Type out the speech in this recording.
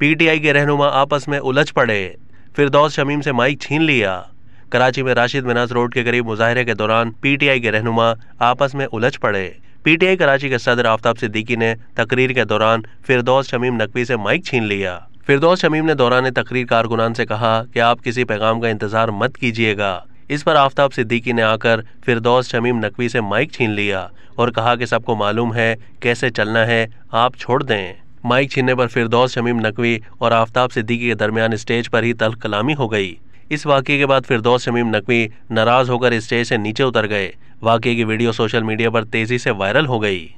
PTI के रहनुमा आपस में उलझ पड़े फिरदौस शमीम से माइक छीन लिया कराची में राशिद मिनाज रोड के करीब मुजाहरे के दौरान पीटीआई के रहनुमा आपस में उलझ पड़े पीटीआई कराची के सदर आफ्ताब सिद्दीकी ने तकरीर के दौरान फिरदौस शमीम नकवी से माइक छीन लिया फिरदौस शमीम ने दौरान तकरीर कारकुनान से कहा कि आप किसी पैगाम का इंतजार मत कीजिएगा इस पर आफ्ताब सिद्दीकी ने आकर फिरदौस शमीम नकवी से माइक छीन लिया और कहा कि सबको मालूम है कैसे चलना है आप छोड़ दें माइक छीनने पर फिरदौस शमीम नकवी और आफ्ताब सिद्दीकी के दरमियान स्टेज पर ही तल्ख कलामी हो गई इस वाक्य के बाद फिरदौस शमीम नकवी नाराज़ होकर स्टेज से नीचे उतर गए वाक्य की वीडियो सोशल मीडिया पर तेज़ी से वायरल हो गई